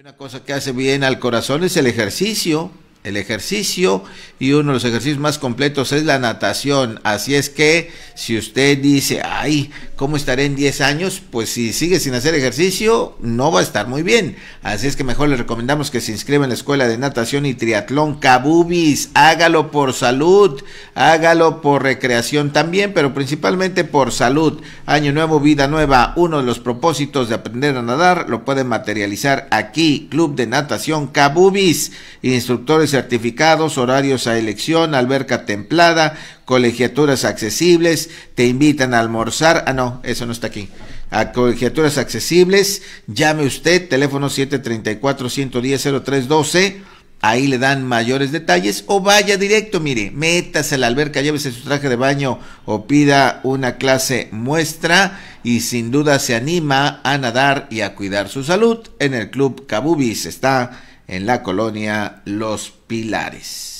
una cosa que hace bien al corazón es el ejercicio el ejercicio y uno de los ejercicios más completos es la natación. Así es que si usted dice, ay, ¿cómo estaré en 10 años? Pues si sigue sin hacer ejercicio, no va a estar muy bien. Así es que mejor le recomendamos que se inscriba en la Escuela de Natación y Triatlón Cabubis. Hágalo por salud, hágalo por recreación también, pero principalmente por salud. Año nuevo, vida nueva. Uno de los propósitos de aprender a nadar lo pueden materializar aquí. Club de Natación Cabubis. Instructores certificados, horarios a elección, alberca templada, colegiaturas accesibles, te invitan a almorzar. Ah, no, eso no está aquí. A colegiaturas accesibles, llame usted, teléfono 734-110-0312. Ahí le dan mayores detalles o vaya directo, mire, métase a la alberca, llévese su traje de baño o pida una clase muestra y sin duda se anima a nadar y a cuidar su salud en el Club Cabubis. Está en la colonia Los Pilares.